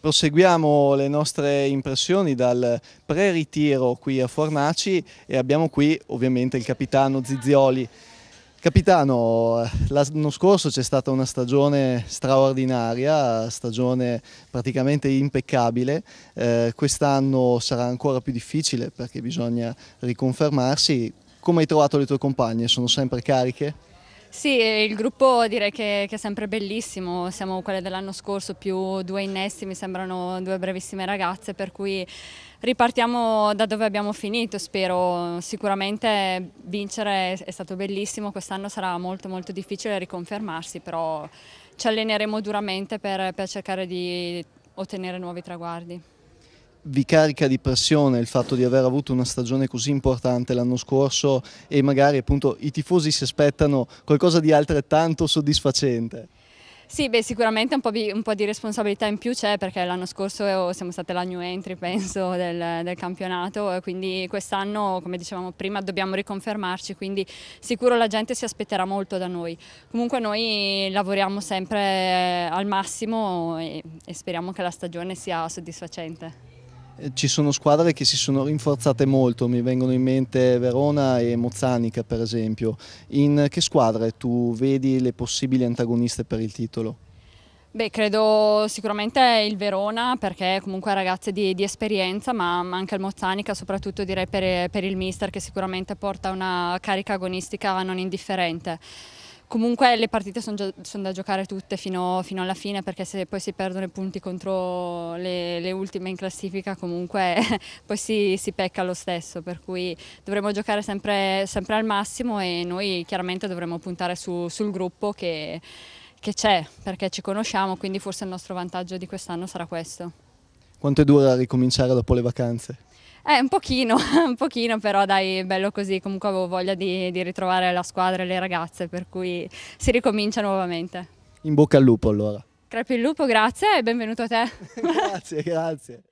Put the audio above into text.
Proseguiamo le nostre impressioni dal pre-ritiro qui a Fornaci e abbiamo qui ovviamente il capitano Zizioli. Capitano, l'anno scorso c'è stata una stagione straordinaria, stagione praticamente impeccabile, eh, quest'anno sarà ancora più difficile perché bisogna riconfermarsi. Come hai trovato le tue compagne? Sono sempre cariche? Sì, il gruppo direi che, che, è sempre bellissimo, siamo quelle dell'anno scorso più due innesti, mi sembrano due bravissime ragazze, per cui ripartiamo da dove abbiamo finito, spero. Sicuramente vincere è stato bellissimo, quest'anno sarà molto molto difficile riconfermarsi, però ci alleneremo duramente per, per cercare di ottenere nuovi traguardi vi carica di pressione il fatto di aver avuto una stagione così importante l'anno scorso e magari appunto i tifosi si aspettano qualcosa di altrettanto soddisfacente? Sì, beh, sicuramente un po, di, un po di responsabilità in più c'è perché l'anno scorso siamo state la new entry, penso, del, del campionato e quindi quest'anno, come dicevamo prima, dobbiamo riconfermarci, quindi sicuro la gente si aspetterà molto da noi. Comunque noi lavoriamo sempre al massimo e, e speriamo che la stagione sia soddisfacente ci sono squadre che si sono rinforzate molto, mi vengono in mente Verona e Mozzanica per esempio. In che squadre tu vedi le possibili antagoniste per il titolo? Beh, credo sicuramente il Verona perché comunque ragazze di, di esperienza, ma, ma, anche il Mozzanica, soprattutto direi per, per il mister che sicuramente porta una carica agonistica non indifferente comunque le partite sono son da giocare tutte fino, fino, alla fine perché se poi si perdono i punti contro le, le ultime in classifica comunque poi si, si, pecca lo stesso per cui dovremo giocare sempre, sempre al massimo e noi chiaramente dovremo puntare su, sul gruppo che c'è perché ci conosciamo quindi forse il nostro vantaggio di quest'anno sarà questo. Quanto è dura ricominciare dopo le vacanze? Eh, un pochino, un pochino, però dai, bello così, comunque avevo voglia di, di ritrovare la squadra e le ragazze, per cui si ricomincia nuovamente. In bocca al lupo allora. Crepi il lupo, grazie e benvenuto a te. grazie, grazie.